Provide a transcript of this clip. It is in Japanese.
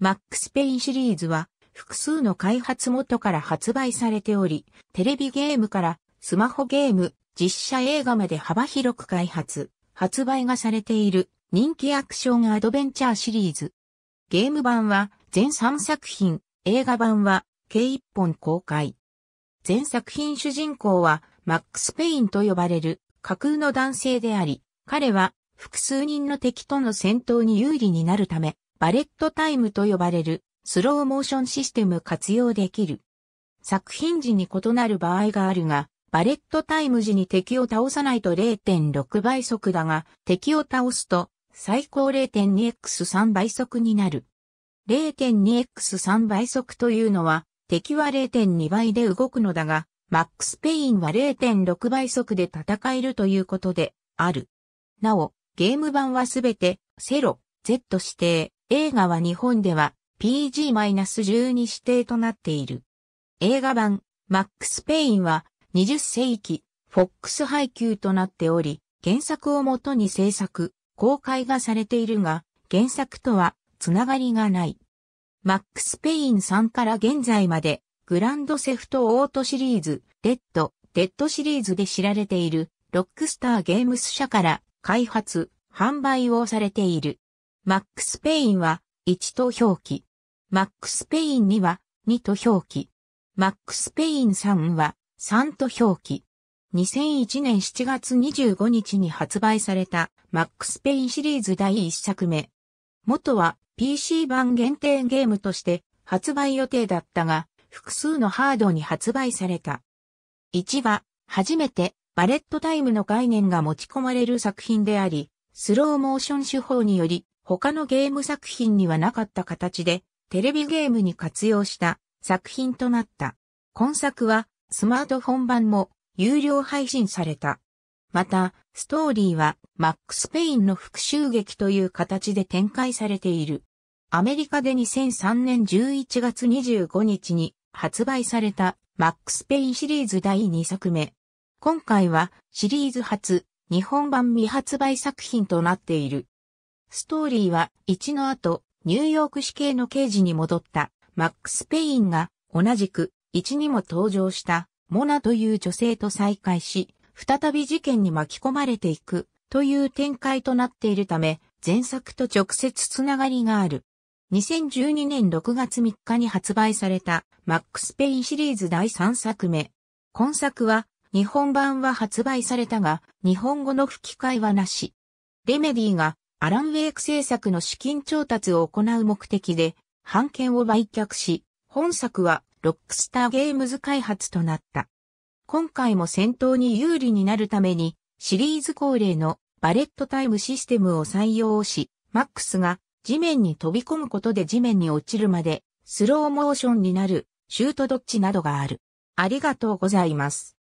マックスペインシリーズは複数の開発元から発売されており、テレビゲームからスマホゲーム、実写映画まで幅広く開発、発売がされている人気アクションアドベンチャーシリーズ。ゲーム版は全3作品、映画版は計1本公開。全作品主人公はマックス・ペインと呼ばれる架空の男性であり、彼は複数人の敵との戦闘に有利になるため、バレットタイムと呼ばれるスローモーションシステム活用できる。作品時に異なる場合があるが、バレットタイム時に敵を倒さないと0.6倍速だが、敵を倒すと最高 0.2x3 倍速になる。0.2x3 倍速というのは、敵は0.2倍で動くのだが、マックス・ペインは0.6倍速で戦えるということである。なお、ゲーム版はすべて、セロ、Z 指定、映画は日本では PG-12 指定となっている。映画版、マックス・ペインは20世紀、フォックス配給となっており、原作をもとに制作、公開がされているが、原作とはつながりがない。マックス・ペインんから現在まで、グランドセフト・オートシリーズ、レッド、デッドシリーズで知られている、ロックスター・ゲームス社から開発、販売をされている。マックス・ペインは1と表記。マックス・ペイン2は2と表記。マックス・ペイン3は3と表記。2001年7月25日に発売されたマックス・ペインシリーズ第1作目。元は PC 版限定ゲームとして発売予定だったが、複数のハードに発売された。1は、初めてバレットタイムの概念が持ち込まれる作品であり、スローモーション手法により他のゲーム作品にはなかった形で、テレビゲームに活用した作品となった。今作は、スマートフォン版も有料配信された。また、ストーリーは、マックス・ペインの復讐劇という形で展開されている。アメリカで2003年11月25日に発売されたマックス・ペインシリーズ第2作目。今回はシリーズ初、日本版未発売作品となっている。ストーリーは1の後、ニューヨーク市警の刑事に戻ったマックス・ペインが同じく1にも登場したモナという女性と再会し、再び事件に巻き込まれていくという展開となっているため、前作と直接つながりがある。2012年6月3日に発売されたマックス・ペインシリーズ第3作目。今作は日本版は発売されたが日本語の吹き替えはなし。レメディがアラン・ウェイク制作の資金調達を行う目的で、版権を売却し、本作はロックスターゲームズ開発となった。今回も戦闘に有利になるために、シリーズ恒例のバレットタイムシステムを採用し、マックスが地面に飛び込むことで地面に落ちるまでスローモーションになるシュートドッジなどがある。ありがとうございます。